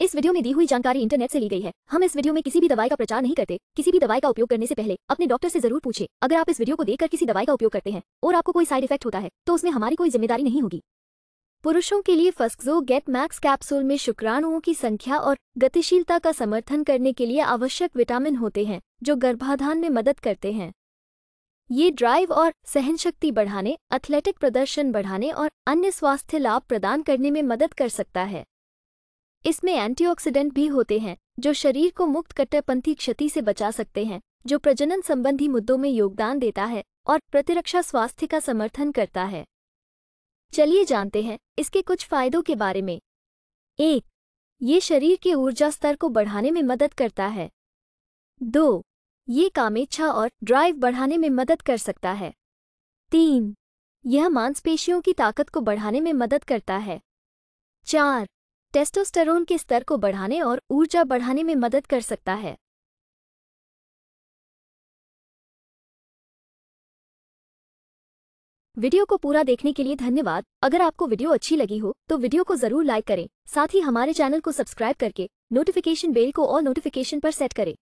इस वीडियो में दी हुई जानकारी इंटरनेट से ली गई है हम इस वीडियो में किसी भी दवाई का प्रचार नहीं करते किसी भी दवाई का उपयोग करने से पहले अपने डॉक्टर से जरूर पूछे अगर आप इस वीडियो को देखकर किसी दवाई का उपयोग करते हैं और आपको कोई साइड इफेक्ट होता है तो उसमें हमारी कोई जिम्मेदारी नहीं होगी पुरुषों के लिए फस्क्जो गेट मैक्स कैप्सूल में शुक्राणुओं की संख्या और गतिशीलता का समर्थन करने के लिए आवश्यक विटामिन होते हैं जो गर्भाधान में मदद करते हैं ये ड्राइव और सहनशक्ति बढ़ाने एथलेटिक प्रदर्शन बढ़ाने और अन्य स्वास्थ्य लाभ प्रदान करने में मदद कर सकता है इसमें एंटीऑक्सीडेंट भी होते हैं जो शरीर को मुक्त कट्टरपंथी क्षति से बचा सकते हैं जो प्रजनन संबंधी मुद्दों में योगदान देता है और प्रतिरक्षा स्वास्थ्य का समर्थन करता है चलिए जानते हैं इसके कुछ फायदों के बारे में एक ये शरीर के ऊर्जा स्तर को बढ़ाने में मदद करता है दो ये कामेच्छा और ड्राइव बढ़ाने में मदद कर सकता है तीन यह मांसपेशियों की ताकत को बढ़ाने में मदद करता है चार टेस्टोस्टेरोन के स्तर को बढ़ाने और ऊर्जा बढ़ाने में मदद कर सकता है वीडियो को पूरा देखने के लिए धन्यवाद अगर आपको वीडियो अच्छी लगी हो तो वीडियो को जरूर लाइक करें साथ ही हमारे चैनल को सब्सक्राइब करके नोटिफिकेशन बेल को और नोटिफिकेशन पर सेट करें